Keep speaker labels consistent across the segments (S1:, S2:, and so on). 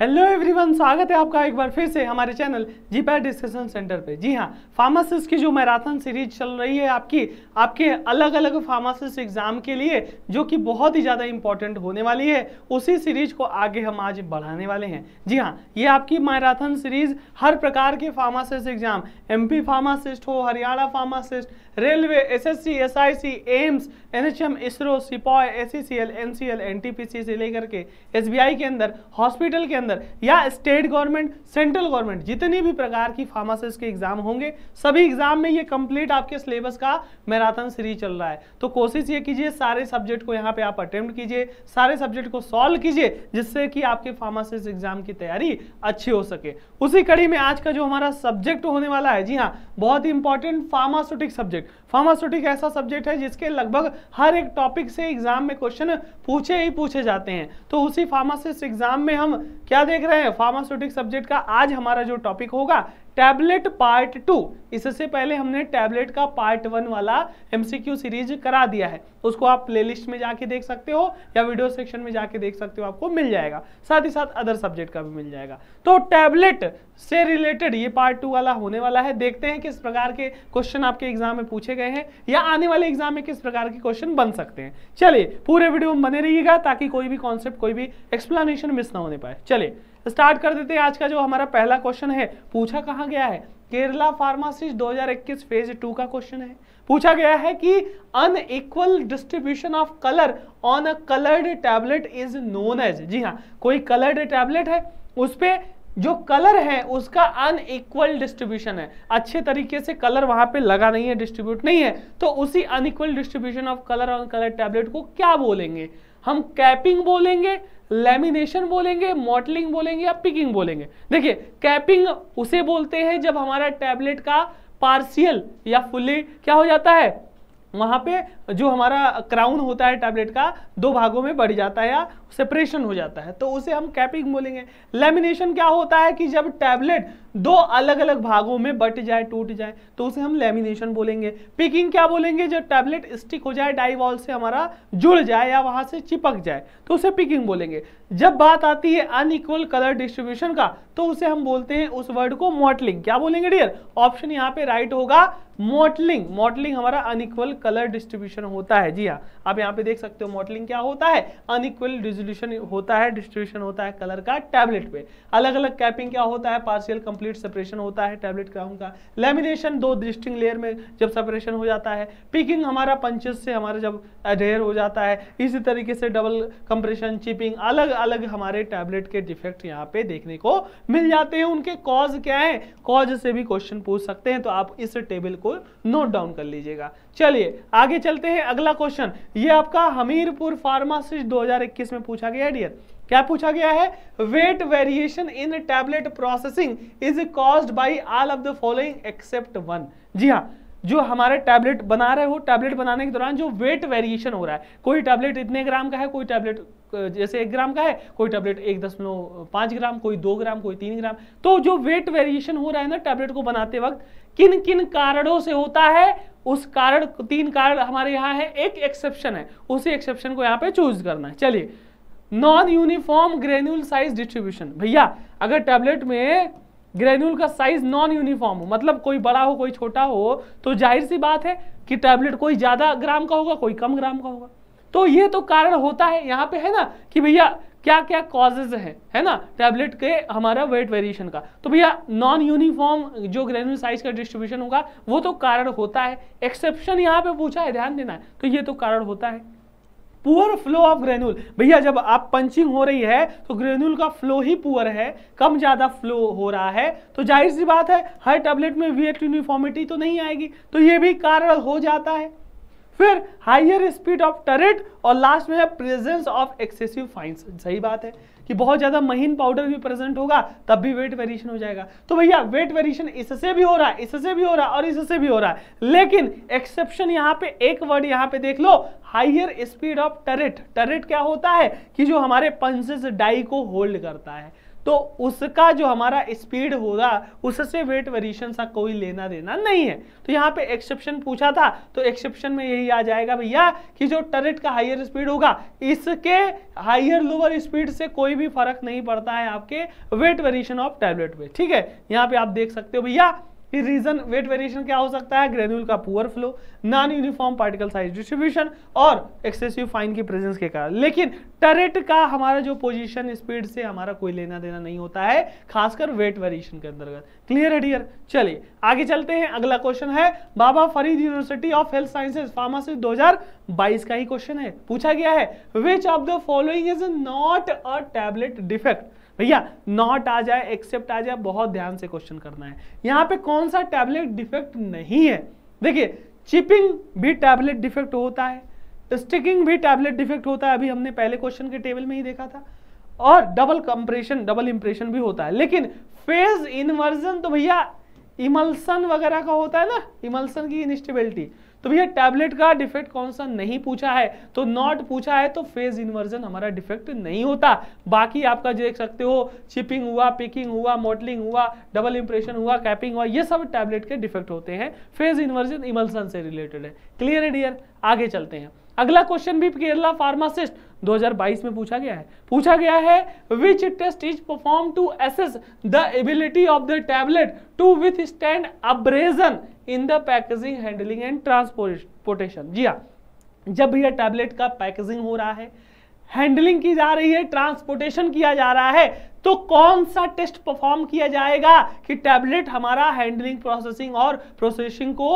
S1: hello everyone स्वागत है आपका एक बार फिर से हमारे channel G pad discussion centre पे जी हाँ फार्मासिस्ट की जो मैराथन सीरीज चल रही है आपकी आपके अलग अलग फार्मासिस्ट एग्जाम के लिए जो कि बहुत ही ज़्यादा इंपॉर्टेंट होने वाली है उसी सीरीज को आगे हम आज बढ़ाने वाले हैं जी हाँ ये आपकी मैराथन सीरीज हर प्रकार के फार्मासिस्ट एग्जाम एम फार्मासिस्ट हो Haryana pharmacist railway S S C S I C AIIMS N H M ISRO सिपॉय S C L N C L N T P C से लेकर के एस बी आई के अंदर hospital के अंदर अंदर या स्टेट गवर्नमेंट सेंट्रल गवर्नमेंट जितनी भी प्रकार की फार्मासिस्ट के एग्जाम होंगे सभी एग्जाम में ये कंप्लीट आपके सिलेबस का मैराथन सीरीज चल रहा है तो कोशिश ये कीजिए सारे सब्जेक्ट को यहाँ पे आप अटेम्प्ट कीजिए सारे सब्जेक्ट को सॉल्व कीजिए जिससे कि आपके फार्मासिस्ट एग्जाम की तैयारी अच्छी हो सके उसी कड़ी में आज का जो हमारा सब्जेक्ट होने वाला है जी हाँ बहुत ही इंपॉर्टेंट फार्मास्यूटिक सब्जेक्ट फार्मास्यूटिक ऐसा सब्जेक्ट है जिसके लगभग हर एक टॉपिक से एग्जाम में क्वेश्चन पूछे ही पूछे जाते हैं तो उसी फार्मासिस्ट एग्जाम में हम क्या देख रहे हैं फार्मास्यूटिक सब्जेक्ट का आज हमारा जो टॉपिक होगा टैबलेट पार्ट टू इससे पहले हमने टैबलेट का पार्ट वन वाला एमसीक्यू सीरीज करा दिया है उसको आप प्लेलिस्ट में जाके देख सकते हो या वीडियो सेक्शन में जाके देख सकते हो आपको मिल जाएगा साथ ही साथ अदर सब्जेक्ट का भी मिल जाएगा तो टैबलेट से रिलेटेड ये पार्ट टू वाला होने वाला है देखते हैं किस प्रकार के क्वेश्चन आपके एग्जाम में पूछे गए हैं या आने वाले एग्जाम में किस प्रकार के क्वेश्चन बन सकते हैं चलिए पूरे वीडियो में बने रहिएगा ताकि कोई भी कॉन्सेप्ट कोई भी एक्सप्लेनेशन मिस ना होने पाए चलिए स्टार्ट कर देते हैं आज का जो हमारा पहला क्वेश्चन है पूछा कहाँ गया है केरला फार्मासिस्ट 2021 फेज टू का क्वेश्चन है पूछा गया है कि unequal distribution of colour on a coloured tablet is known as जी हाँ कोई कलर्ड टैबलेट है उस पर जो कलर है उसका अनइक्वल डिस्ट्रीब्यूशन है अच्छे तरीके से कलर वहां पे लगा नहीं है डिस्ट्रीब्यूट नहीं है तो उसी unequal distribution of colour on colour tablet को क्या बोलेंगे हम कैपिंग बोलेंगे लेमिनेशन बोलेंगे मॉडलिंग बोलेंगे या पिकिंग बोलेंगे देखिए कैपिंग उसे बोलते हैं जब हमारा टैबलेट का पार्शियल या फुली क्या हो जाता है वहाँ पे जो हमारा क्राउन होता है टैबलेट का दो भागों में बढ़ जाता है या सेपरेशन हो जाता है तो उसे हम कैपिंग बोलेंगे लेमिनेशन क्या होता है कि जब टैबलेट दो अलग अलग भागों में बट जाए टूट जाए तो उसे हम लेमिनेशन बोलेंगे पिकिंग क्या बोलेंगे जब टैबलेट स्टिक हो जाए डाईवॉल से हमारा जुड़ जाए या वहाँ से चिपक जाए तो उसे पिकिंग बोलेंगे जब बात आती है अनइक्वल कलर डिस्ट्रीब्यूशन का तो उसे हम बोलते हैं उस वर्ड को मॉटलिंग क्या बोलेंगे डियर ऑप्शन यहाँ पे राइट होगा मॉडलिंग मॉडलिंग हमारा अनइक्वल कलर डिस्ट्रीब्यूशन होता है जी हाँ आप यहाँ पे देख सकते हो मॉडलिंग क्या होता है अनइक्वल रिजोल्यूशन होता है डिस्ट्रीब्यूशन होता है कलर का टैबलेट पे अलग अलग कैपिंग क्या होता है पार्शियल कंप्लीट सेपरेशन होता है टैबलेट ग्राउंड का लेमिनेशन दो डिस्टिंग लेयर में जब सेपरेशन हो जाता है पिकिंग हमारा पंचेस से हमारा जब अडेयर हो जाता है इसी तरीके से डबल कंप्रेशन चिपिंग अलग अलग हमारे टैबलेट के डिफेक्ट यहाँ पे देखने को मिल जाते हैं उनके कॉज क्या है कॉज से भी क्वेश्चन पूछ सकते हैं तो आप इस टेबल को को नोट डाउन कर लीजिएगा चलिए आगे चलते हैं अगला क्वेश्चन ये आपका हमीरपुर फार्मासिस्ट 2021 में पूछा गया डियर क्या पूछा गया है weight variation in tablet processing is caused by all of the following except one जी हाँ जो हमारे टैबलेट बना रहे हो टैबलेट बनाने के दौरान जो वेट वेरिएशन हो रहा है कोई टैबलेट इतने ग्राम का है कोई टैबलेट जैसे एक ग्राम का है कोई टैबलेट एक दशमलव पाँच ग्राम कोई दो ग्राम कोई तीन ग्राम तो जो वेट वेरिएशन हो रहा है ना टैबलेट को बनाते वक्त किन किन कारणों से होता है उस कारण तीन कारण हमारे यहाँ है एक एक्सेप्शन है उसी एक्सेप्शन को यहाँ पे चूज करना है चलिए non uniform granule size distribution भैया अगर टैबलेट में ग्रेन्यूल का साइज नॉन यूनिफॉर्म हो मतलब कोई बड़ा हो कोई छोटा हो तो जाहिर सी बात है कि टैबलेट कोई ज़्यादा ग्राम का होगा कोई कम ग्राम का होगा तो ये तो कारण होता है यहाँ पे है ना कि भैया क्या क्या कॉजेज हैं है ना टैबलेट के हमारा वेट वेरिएशन का तो भैया नॉन यूनिफॉर्म जो ग्रेन्यूल साइज का डिस्ट्रीब्यूशन होगा वो तो कारण होता है एक्सेप्शन यहाँ पे पूछा है ध्यान देना है तो ये तो कारण होता है पुअर फ्लो ऑफ ग्रेनुल भैया जब आप पंचिंग हो रही है तो ग्रेनुल का फ्लो ही पुअर है कम ज़्यादा फ्लो हो रहा है तो जाहिर सी बात है हर टेबलेट में वीएट यूनिफॉर्मिटी तो नहीं आएगी तो ये भी कारण हो जाता है फिर हाइयर स्पीड ऑफ टरेट और लास्ट में है प्रेजेंस ऑफ एक्सेसिव फाइंस सही बात है कि बहुत ज़्यादा महीन पाउडर भी प्रेजेंट होगा तब भी वेट वेरिएशन हो जाएगा तो भैया वेट वेरिएशन इससे भी हो रहा है इससे भी हो रहा है और इससे भी हो रहा है लेकिन एक्सेप्शन यहाँ पे एक वर्ड यहाँ पे देख लो higher speed of turret turret क्या होता है कि जो हमारे पंसेस डाई को होल्ड करता है तो उसका जो हमारा स्पीड होगा उससे वेट वेरिएशन का कोई लेना देना नहीं है तो यहाँ पे एक्सेप्शन पूछा था तो एक्सेप्शन में यही आ जाएगा भैया कि जो टरेट का हाइयर स्पीड होगा इसके हाइयर लोअर स्पीड से कोई भी फर्क नहीं पड़ता है आपके वेट वेरिएशन ऑफ टैबलेट में ठीक है यहाँ पे आप देख सकते हो भैया फिर रीजन वेट वेरिएशन क्या हो सकता है ग्रेन्यूल का poor flow non uniform particle size distribution और एक्सेसिव फाइन की प्रेजेंस के कारण लेकिन टरेट का हमारा जो पोजीशन स्पीड से हमारा कोई लेना देना नहीं होता है खासकर वेट वेरिएशन के अंतर्गत क्लियर है डियर चलिए आगे चलते हैं अगला क्वेश्चन है Baba Farid university of health sciences pharmacy दो का ही क्वेश्चन है पूछा गया है which of the following is not a tablet defect भैया नॉट आ जाए एक्सेप्ट आ जाए बहुत ध्यान से क्वेश्चन करना है यहाँ पे कौन सा टैबलेट डिफेक्ट नहीं है देखिए चिपिंग भी टैबलेट डिफेक्ट होता है स्टिकिंग भी टैबलेट डिफेक्ट होता है अभी हमने पहले क्वेश्चन के टेबल में ही देखा था और डबल कंप्रेशन डबल इंप्रेशन भी होता है लेकिन फेज इन्वर्जन तो भैया इमल्सन वगैरह का होता है ना इमल्सन की इनस्टेबिलिटी तो भैया टैबलेट का डिफेक्ट कौन सा नहीं पूछा है तो नॉट पूछा है तो फेज इन्वर्जन हमारा डिफेक्ट नहीं होता बाकी आपका देख सकते हो चिपिंग हुआ पिकिंग हुआ मोटलिंग हुआ डबल इंप्रेशन हुआ कैपिंग हुआ ये सब टैबलेट के डिफेक्ट होते हैं फेज इन्वर्जन इमल्सन से रिलेटेड है क्लियर है डियर आगे चलते हैं अगला क्वेश्चन भी केरला फार्मासिस्ट 2022 में पूछा गया है पूछा गया है which test is perform to assess the ability of the tablet to withstand abrasion in the packaging handling and transportation जी हाँ जब यह टैबलेट का पैकेजिंग हो रहा है हैंडलिंग की जा रही है ट्रांसपोर्टेशन किया जा रहा है तो कौन सा टेस्ट परफॉर्म किया जाएगा कि टैबलेट हमारा हैंडलिंग प्रोसेसिंग और प्रोसेसिंग को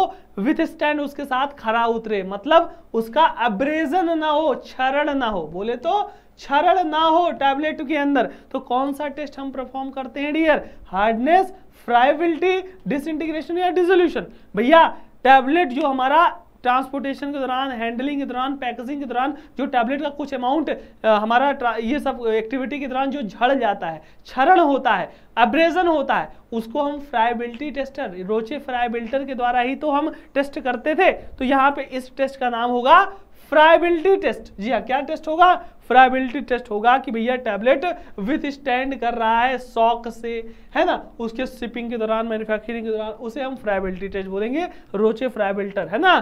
S1: विथ स्टैंड उसके साथ खरा उतरे मतलब उसका अब्रेजन ना हो क्षरण ना हो बोले तो क्षरण ना हो टैबलेट के अंदर तो कौन सा टेस्ट हम परफॉर्म करते हैं डियर हार्डनेस फ्राइबिलिटी डिसइंटीग्रेशन या डिजोल्यूशन भैया टैबलेट जो हमारा ट्रांसपोर्टेशन के दौरान हैंडलिंग के दौरान पैकेजिंग के दौरान जो टैबलेट का कुछ अमाउंट हमारा ये सब एक्टिविटी के दौरान जो झड़ जाता है क्षरण होता है अब्रेजन होता है उसको हम फ्राइबिलिटी टेस्टर रोचे फ्राइबिल्टर के द्वारा ही तो हम टेस्ट करते थे तो यहाँ पे इस टेस्ट का नाम होगा फ्राइबिलिटी टेस्ट जी हाँ क्या टेस्ट होगा फ्राइबिलिटी टेस्ट होगा कि भैया टैबलेट विथ स्टैंड कर रहा है सॉक से है ना उसके शिपिंग के दौरान मैन्युफैक्चरिंग के दौरान उसे हम फ्राइबिलिटी टेस्ट बोलेंगे रोचे फ्राइबिल्टर है ना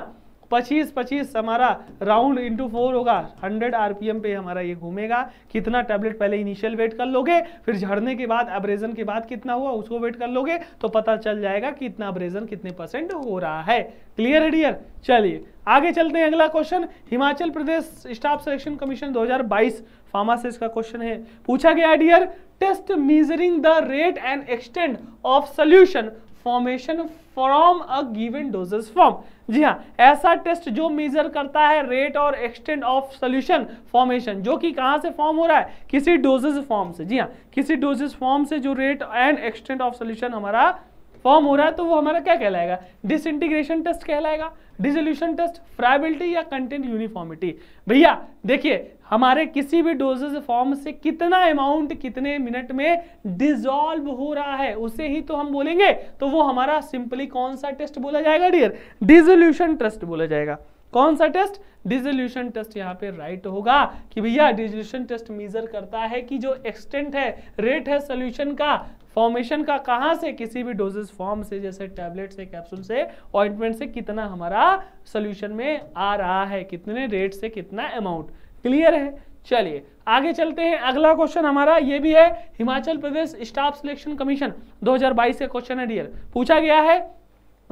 S1: पच्चीस पच्चीस हमारा राउंड इंटू फोर होगा हंड्रेड आरपीएम पे हमारा ये घूमेगा कितना टैबलेट पहले इनिशियल वेट कर लोगे फिर झड़ने के बाद अब्रेजन के बाद कितना हुआ उसको वेट कर लोगे तो पता चल जाएगा कि इतना अब्रेजन कितने परसेंट हो रहा है क्लियर है डियर चलिए आगे चलते हैं अगला question Himachal Pradesh staff selection commission 2022 pharmacist का क्वेश्चन है पूछा गया dear test measuring the rate and extent of solution formation from a given dosage form जी हाँ ऐसा टेस्ट जो मेजर करता है रेट और एक्सटेंड ऑफ सॉल्यूशन फॉर्मेशन जो कि कहाँ से फॉर्म हो रहा है किसी डोजेस फॉर्म से जी हाँ किसी डोजेस फॉर्म से जो rate and extent of solution हमारा फॉर्म हो रहा है तो वो हमारा क्या कहलाएगा डिसइंटीग्रेशन टेस्ट कहलाएगा डिसोल्यूशन टेस्ट फ्राइबिलिटी या कंटेंट यूनिफॉर्मिटी भैया देखिए हमारे किसी भी डोजेज फॉर्म से कितना अमाउंट कितने मिनट में डिजॉल्व हो रहा है उसे ही तो हम बोलेंगे तो वो हमारा सिंपली कौन सा टेस्ट बोला जाएगा डियर डिजोल्यूशन टेस्ट बोला जाएगा कौन सा टेस्ट डिजोल्यूशन टेस्ट यहाँ पे राइट होगा कि भैया डिजोल्यूशन टेस्ट मेजर करता है कि जो एक्सटेंट है रेट है सोल्यूशन का फॉर्मेशन का कहाँ से किसी भी डोजेज फॉर्म से जैसे टैबलेट से कैप्सूल से ऑइंटमेंट से कितना हमारा सोल्यूशन में आ रहा है कितने रेट से कितना अमाउंट क्लियर है चलिए आगे चलते हैं अगला क्वेश्चन हमारा ये भी है Himachal Pradesh staff selection commission 2022 से क्वेश्चन है डियर पूछा गया है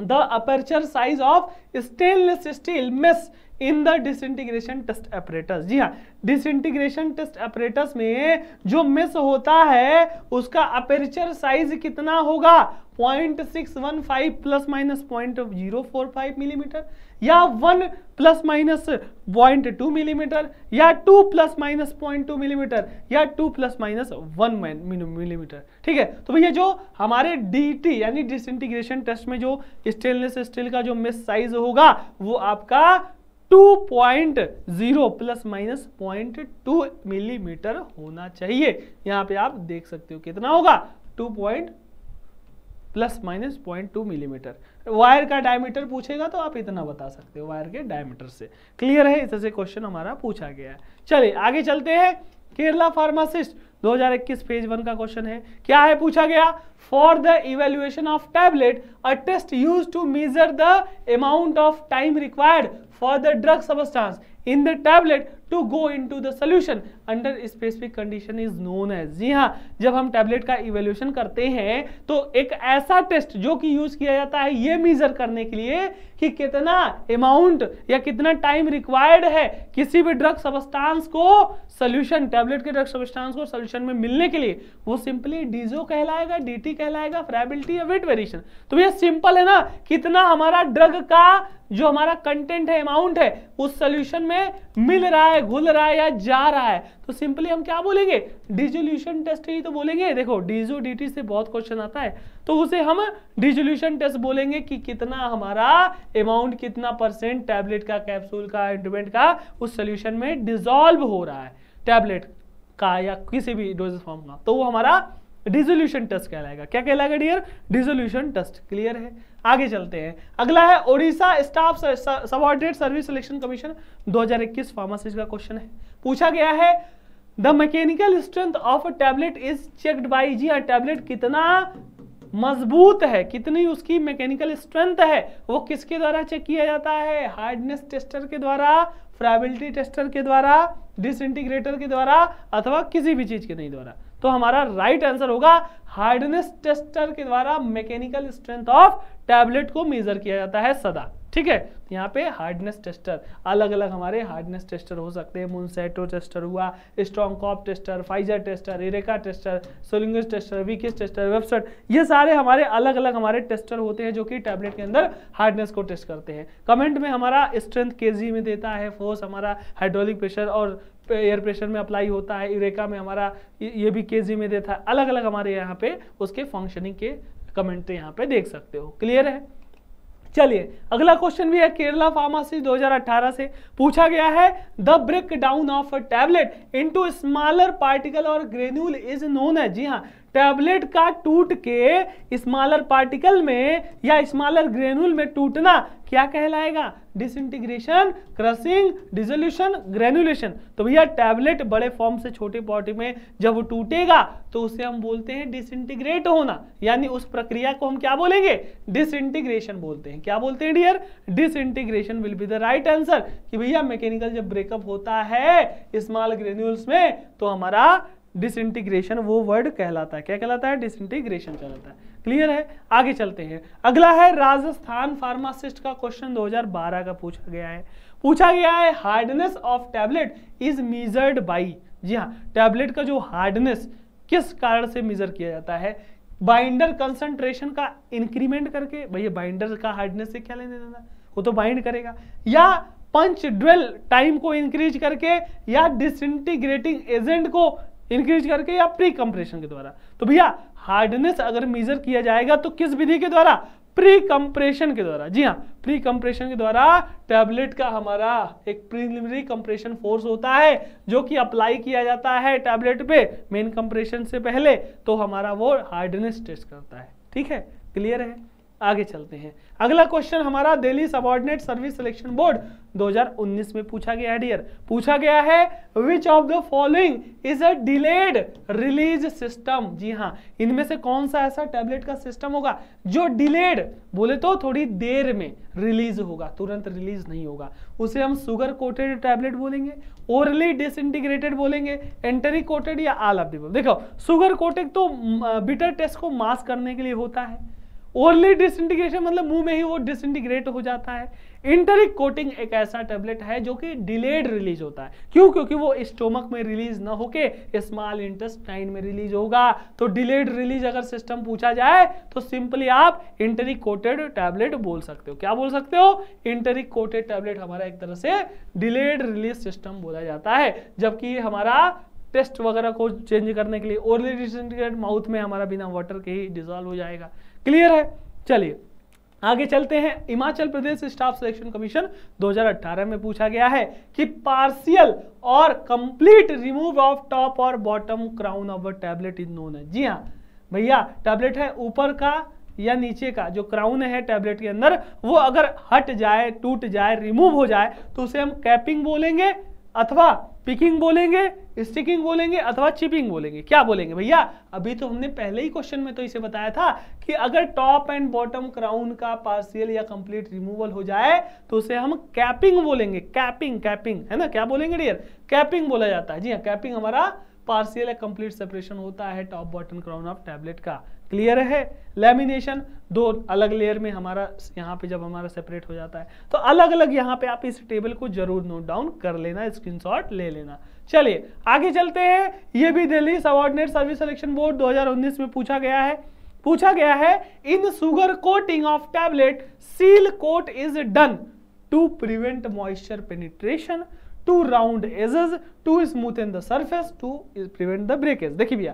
S1: the aperture size of stainless steel mesh in the disintegration test apparatus जी हाँ डिसइंटीग्रेशन टेस्ट अपरेटस में जो मिस होता है उसका अपेरिचर साइज कितना होगा 0.615 प्लस माइनस 0.045 मिलीमीटर mm, या 1 प्लस माइनस 0.2 मिलीमीटर mm, या 2 प्लस माइनस 0.2 मिलीमीटर mm, या 2 प्लस माइनस 1 मिलीमीटर mm, ठीक है तो भैया जो हमारे डीटी यानी डिसइंटीग्रेशन टेस्ट में जो स्टेनलेस स्टील का जो मिस साइज होगा वो आपका two point zero plus minus point two millimetre होना चाहिए यहाँ पे आप देख सकते हो कितना होगा two point plus minus point two millimetre wire का डायमीटर पूछेगा तो आप इतना बता सकते हो वायर के डायमीटर से क्लियर है इस तरह से क्वेश्चन हमारा पूछा गया है चलिए आगे चलते हैं केरला फार्मासिस्ट 2021 फेज वन का क्वेश्चन है क्या है पूछा गया for the evaluation of tablet a test use to measure the amount of time required for the drug substance in the tablet to go into the solution under specific condition is known as जी हाँ जब हम tablet का evaluation करते हैं तो एक ऐसा test जो कि use किया जाता है ये measure करने के लिए कि कितना amount या कितना time required है किसी भी drug substance को solution tablet के drug substance को solution में मिलने के लिए वो simply डीजो कहलाएगा डीटी कहलाएगा फ्रेबिलिटी या वेट वेरिएशन तो ये सिंपल है ना कितना हमारा ड्रग का जो हमारा कंटेंट है अमाउंट है उस सोल्यूशन में मिल रहा है घुल रहा है या जा रहा है तो सिंपली हम क्या बोलेंगे डिजोल्यूशन टेस्ट ही तो बोलेंगे देखो डीजो डी से बहुत क्वेश्चन आता है तो उसे हम डिजोल्यूशन टेस्ट बोलेंगे कि कितना हमारा अमाउंट कितना परसेंट टैबलेट का कैप्सूल का इंटरमेंट का उस सोल्यूशन में डिजोल्व हो रहा है टैबलेट का या किसी भी डोज फॉर्म का तो वो हमारा डिजोल्यूशन टेस्ट कहलाएगा क्या कहलाएगा डियर डिजोल्यूशन टेस्ट क्लियर है आगे चलते हैं अगला है Odisha staff subordinate service selection commission 2021 pharmacist का क्वेश्चन है पूछा गया है the mechanical strength of a tablet is checked by जी टैबलेट कितना मजबूत है कितनी उसकी मैकेनिकल स्ट्रेंथ है वो किसके द्वारा चेक किया जाता है हार्डनेस टेस्टर के द्वारा फ्राइबिलिटी टेस्टर के द्वारा डिसइंटीग्रेटर के द्वारा अथवा किसी भी चीज के नहीं द्वारा तो हमारा राइट आंसर होगा हार्डनेस टेस्टर के द्वारा मैकेनिकल स्ट्रेंथ ऑफ टैबलेट को मेजर किया जाता है सदा ठीक है तो यहाँ पे हार्डनेस टेस्टर अलग अलग हमारे हार्डनेस टेस्टर हो सकते हैं मुनसेटो टेस्टर हुआ Strong Cobb tester Pfizer tester Erweka tester सोलिंग टेस्टर वीकेस टेस्टर वेबसाइट ये सारे हमारे अलग अलग हमारे टेस्टर होते हैं जो कि टैबलेट के अंदर हार्डनेस को टेस्ट करते हैं कमेंट में हमारा स्ट्रेंथ के में देता है फोर्स हमारा हाइड्रोलिक प्रेशर और एयर प्रेशर में अप्लाई होता है इरेका में हमारा ये भी के में देता है अलग अलग हमारे यहाँ पे उसके फंक्शनिंग के कमेंट यहाँ पे देख सकते हो क्लियर है चलिए अगला क्वेश्चन भी है केरला फार्मासी 2018 से पूछा गया है the break down of a tablet into smaller particle और ग्रेन्यूल इज नोन है जी हाँ टैबलेट का टूट के स्मॉलर पार्टिकल में या स्मॉलर ग्रेनुल में टूटना क्या कहलाएगा डिसइंटीग्रेशन क्रसिंग डिजोल्यूशन ग्रेनुलेशन तो भैया टैबलेट बड़े फॉर्म से छोटे पॉटी में जब वो टूटेगा तो उसे हम बोलते हैं डिसइंटीग्रेट होना यानी उस प्रक्रिया को हम क्या बोलेंगे डिसइंटीग्रेशन बोलते हैं क्या बोलते हैं dear disintegration will be the right answer कि भैया मैकेनिकल जब ब्रेकअप होता है स्मॉल ग्रेन्यूल्स में तो हमारा डिसइंटीग्रेशन वो वर्ड कहलाता है क्या कहलाता है डिसइंटीग्रेशन कहलाता है क्लियर है आगे चलते हैं अगला है राजस्थान फार्मासिस्ट का क्वेश्चन 2012 का पूछा गया है पूछा गया है hardness of tablet is measured by जी हाँ टैबलेट का जो हार्डनेस किस कारण से मीजर किया जाता है बाइंडर कंसंट्रेशन का इंक्रीमेंट करके भैया बाइंडर का हार्डनेस से क्या लेने देना वो तो बाइंड करेगा या पंच ड्वेल टाइम को इंक्रीज करके या डिसइंटीग्रेटिंग एजेंट को इंक्रीज करके या प्री कंप्रेशन के द्वारा तो भैया हार्डनेस अगर मेजर किया जाएगा तो किस विधि के द्वारा प्री कंप्रेशन के द्वारा जी हाँ प्री कंप्रेशन के द्वारा टैबलेट का हमारा एक प्रीलिमिनरी कंप्रेशन फोर्स होता है जो कि अप्लाई किया जाता है टैबलेट पे मेन कंप्रेशन से पहले तो हमारा वो हार्डनेस टेस्ट करता है ठीक है क्लियर है आगे चलते हैं अगला क्वेश्चन हमारा Delhi subordinate service selection board 2019 में पूछा गया है डियर पूछा गया है which of the following is a delayed release system जी हाँ इनमें से कौन सा ऐसा टैबलेट का सिस्टम होगा जो डिलेड बोले तो थोड़ी देर में रिलीज होगा तुरंत रिलीज नहीं होगा उसे हम सुगर कोटेड टैबलेट बोलेंगे ओरली डिसइंटीग्रेटेड बोलेंगे एंटरी कोटेड या आल ऑफ देखो सुगर कोटेड तो बिटर टेस्ट को मास करने के लिए होता है ओनली डिसइंटीग्रेशन मतलब मुंह में ही वो डिसइंटीग्रेट हो जाता है इंटरिक कोटिंग एक ऐसा टेबलेट है जो कि डिलेड रिलीज होता है क्यों क्योंकि वो स्टोमक में रिलीज ना होके स्मॉल इंटेस्टाइन में रिलीज होगा तो डिलेड रिलीज अगर सिस्टम पूछा जाए तो सिंपली आप इंटरिक कोटेड टैबलेट बोल सकते हो क्या बोल सकते हो इंटरिक कोटेड टैबलेट हमारा एक तरह से डिलेड रिलीज सिस्टम बोला जाता है जबकि हमारा टेस्ट वगैरह को चेंज करने के लिए ओरली डिसइंटीग्रेट माउथ में हमारा बिना वाटर के ही डिजॉल्व हो जाएगा क्लियर है चलिए आगे चलते हैं Himachal Pradesh staff selection commission 2018 में पूछा गया है कि पार्शियल और कंप्लीट रिमूव ऑफ टॉप और bottom crown of a tablet is known है जी हाँ भैया टैबलेट है ऊपर का या नीचे का जो क्राउन है टैबलेट के अंदर वो अगर हट जाए टूट जाए रिमूव हो जाए तो उसे हम कैपिंग बोलेंगे अथवा पिकिंग बोलेंगे स्टिकिंग बोलेंगे अथवा चिपिंग बोलेंगे क्या बोलेंगे भैया अभी तो हमने पहले ही क्वेश्चन में तो इसे बताया था कि अगर टॉप एंड बॉटम क्राउन का पार्सियल या कंप्लीट रिमूवल हो जाए तो उसे हम कैपिंग बोलेंगे कैपिंग कैपिंग है ना क्या बोलेंगे डियर कैपिंग बोला जाता है जी हाँ कैपिंग हमारा पार्सियल या कंप्लीट सेपरेशन होता है top bottom crown of tablet का क्लियर है लेमिनेशन दो अलग लेयर में हमारा यहाँ पे जब हमारा सेपरेट हो जाता है तो अलग अलग यहाँ पे आप इस टेबल को जरूर नोट डाउन कर लेना स्क्रीनशॉट ले लेना चलिए आगे चलते हैं ये भी Delhi subordinate service selection board 2019 में पूछा गया है पूछा गया है in sugar coating of tablet seal coat is done to prevent moisture penetration to round edges to smooth in the surface to prevent the breakage देखिए भैया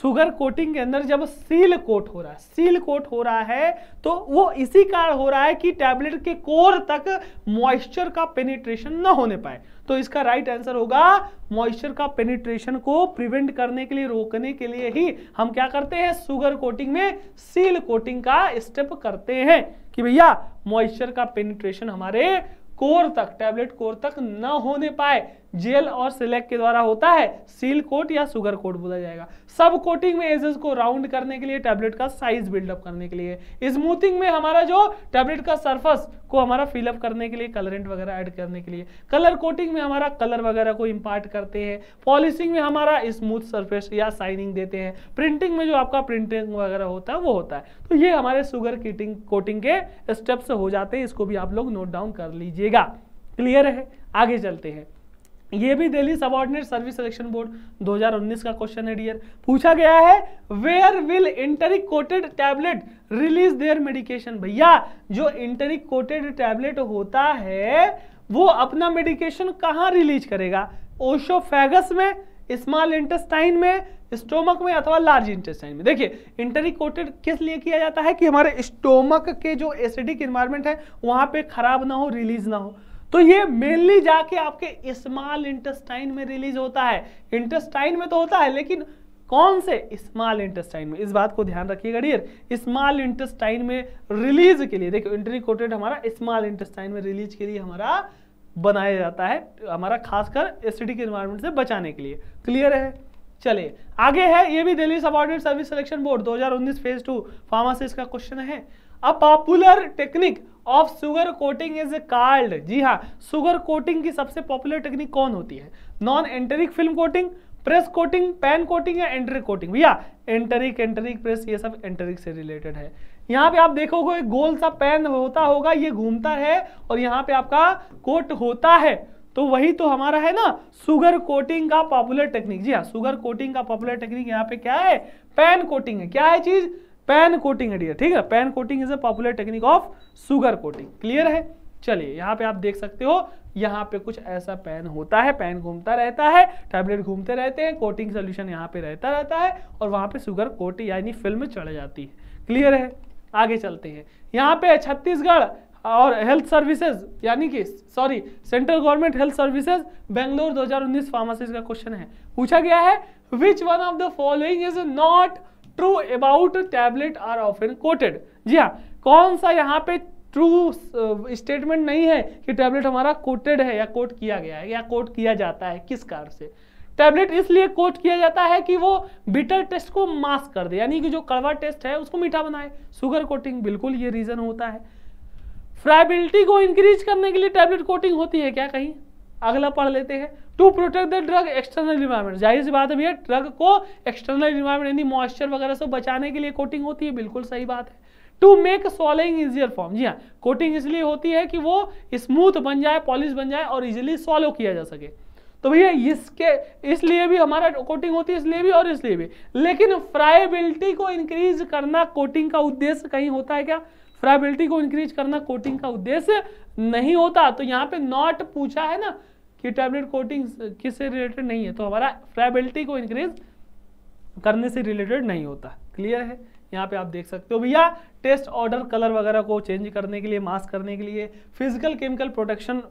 S1: सुगर कोटिंग के अंदर जब सील कोट हो रहा है सील कोट हो रहा है तो वो इसी कारण हो रहा है कि टैबलेट के कोर तक मॉइस्चर का पेनिट्रेशन ना होने पाए तो इसका राइट आंसर होगा मॉइस्चर का पेनिट्रेशन को प्रिवेंट करने के लिए रोकने के लिए ही हम क्या करते हैं सुगर कोटिंग में सील कोटिंग का स्टेप करते हैं कि भैया मॉइस्चर का पेनिट्रेशन हमारे कोर तक टैबलेट कोर तक न होने पाए जेल और सिलेक्ट के द्वारा होता है सील कोट या सुगर कोट बोला जाएगा सब कोटिंग में एजेस को राउंड करने के लिए टैबलेट का साइज बिल्डअप करने के लिए स्मूथिंग में हमारा जो टैबलेट का सरफस को हमारा फिलअप करने के लिए कलरेंट वगैरह ऐड करने के लिए कलर कोटिंग में हमारा कलर वगैरह को इम्पार्ट करते हैं पॉलिशिंग में हमारा स्मूथ सर्फेस या साइनिंग देते हैं प्रिंटिंग में जो आपका प्रिंटिंग वगैरह होता है वो होता है तो ये हमारे सुगर किटिंग कोटिंग के स्टेप्स हो जाते हैं इसको भी आप लोग नोट डाउन कर लीजिएगा क्लियर है आगे चलते हैं ये भी Delhi subordinate service selection board 2019 का क्वेश्चन है डियर पूछा गया है where will enteric coated tablet release their medication भैया जो इंटरिक कोटेड टैबलेट होता है वो अपना मेडिकेशन कहाँ रिलीज करेगा ओशोफेगस में स्मॉल इंटेस्टाइन में स्टोमक में अथवा लार्ज इंटेस्टाइन में देखिए इंटरिक कोटेड किस लिए किया जाता है कि हमारे स्टोमक के जो एसिडिक इन्वायरमेंट है वहां पे खराब ना हो रिलीज ना हो तो ये मेनली जाके आपके स्मॉल इंटेस्टाइन में रिलीज होता है इंटेस्टाइन में तो होता है लेकिन कौन से स्मॉल इंटेस्टाइन में इस बात को ध्यान रखिएगा डियर स्मॉल इंटेस्टाइन में रिलीज के लिए देखो इंटरी कोटेड हमारा स्मॉल इंटेस्टाइन में रिलीज के लिए हमारा बनाया जाता है हमारा खासकर एसिडिक एनवायरमेंट से बचाने के लिए क्लियर है चले आगे है ये भी Delhi subordinate service selection board 2019 phase two pharmacist का क्वेश्चन है a popular technique of sugar coating is called जी हाँ सुगर कोटिंग की सबसे पॉपुलर टेक्निक कौन होती है non enteric film coating press coating pan coating या एंटरिक कोटिंग भैया एंटरिक एंटरिक प्रेस ये सब एंटरिक से रिलेटेड है यहाँ पे आप देखोगे एक गोल सा पैन होता होगा ये घूमता है और यहाँ पे आपका कोट होता है तो वही तो हमारा है ना सुगर कोटिंग का पॉपुलर टेक्निक जी हाँ सुगर कोटिंग का पॉपुलर टेक्निक यहाँ पे क्या है पैन कोटिंग है क्या है चीज पैन कोटिंग है डियर ठीक है pan coating is a popular technique of sugar coating clear है चलिए यहाँ पे आप देख सकते हो यहाँ पे कुछ ऐसा पैन होता है पैन घूमता रहता है टैबलेट घूमते रहते हैं कोटिंग सोल्यूशन यहाँ पे रहता रहता है और वहाँ पे सुगर कोट यानी फिल्म चढ़ जाती है क्लियर है आगे चलते हैं यहाँ पे छत्तीसगढ़ और हेल्थ सर्विसेज यानी कि sorry central government health services Bangalore 2019 हजार का क्वेश्चन है पूछा गया है which one of the following is not true about tablet are often coated जी हाँ कौन सा यहाँ पे ट्रू स्टेटमेंट uh, नहीं है कि टैबलेट हमारा कोटेड है या कोट किया गया है या कोट किया जाता है किस कार से टैबलेट इसलिए कोट किया जाता है कि वो बिटर टेस्ट को मास्क कर दे यानी कि जो कड़वा टेस्ट है उसको मीठा बनाए शुगर कोटिंग बिल्कुल ये रीज़न होता है फ्राइबिलिटी को इंक्रीज करने के लिए टैबलेट कोटिंग होती है क्या कहीं अगला पढ़ लेते हैं to protect the drug external environment जाहिर सी बात है भैया ड्रग को एक्सटर्नल इन्वायरमेंट यानी मॉइस्चर वगैरह से बचाने के लिए कोटिंग होती है बिल्कुल सही बात है to make swallowing easier form जी हाँ कोटिंग इसलिए होती है कि वो स्मूथ बन जाए पॉलिश बन जाए और इजिली सॉलो किया जा सके तो भैया इसके इसलिए भी हमारा कोटिंग होती है इसलिए भी और इसलिए भी लेकिन फ्राइबिलिटी को इंक्रीज करना कोटिंग का उद्देश्य कहीं होता है क्या फ्राइबिलिटी को इंक्रीज करना कोटिंग का उद्देश्य नहीं होता तो यहाँ पे नॉट पूछा है ना कि टैबलेट कोटिंग किससे रिलेटेड नहीं है तो हमारा फ्लैबिलिटी को इंक्रीज करने से रिलेटेड नहीं होता क्लियर है यहाँ पे आप देख सकते हो भैया टेस्ट ऑर्डर कलर वगैरह को चेंज करने के लिए मास्क करने के लिए फिजिकल केमिकल प्रोटेक्शन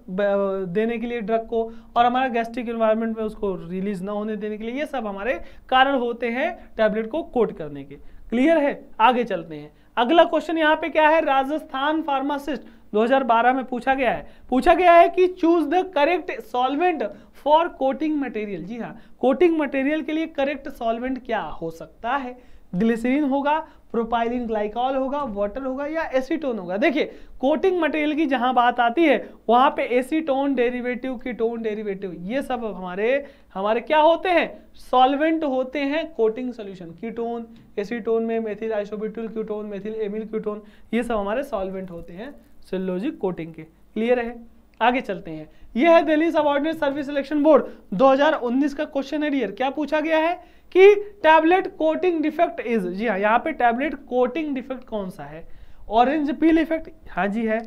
S1: देने के लिए ड्रग को और हमारा गैस्ट्रिक इन्वायरमेंट में उसको रिलीज ना होने देने के लिए ये सब हमारे कारण होते हैं टैबलेट को कोट करने के क्लियर है आगे चलते हैं अगला क्वेश्चन यहाँ पे क्या है राजस्थान फार्मासिस्ट 2012 में पूछा गया है पूछा गया है कि choose the correct solvent for coating material जी हाँ कोटिंग मटेरियल के लिए करेक्ट सॉल्वेंट क्या हो सकता है ग्लिसरीन होगा प्रोपाइलिन ग्लाइकॉल होगा वाटर होगा या एसीटोन होगा देखिए कोटिंग मटेरियल की जहां बात आती है वहां पे एसीटोन डेरिवेटिव टोन डेरिवेटिव ये सब हमारे हमारे क्या होते हैं सॉल्वेंट होते हैं कोटिंग सोल्यूशन कीटोन एसीटोन में methyl isobutyl ketone methyl amyl ketone ये सब हमारे सॉल्वेंट होते हैं सेलोजिक कोटिंग के क्लियर है आगे चलते हैं यह है Delhi subordinate service selection board 2019 का क्वेश्चन है क्या पूछा गया है कि टैबलेट कोटिंग डिफेक्ट इज जी हाँ यहाँ पे टैबलेट कोटिंग डिफेक्ट कौन सा है ऑरेंज पील इफेक्ट हाँ जी है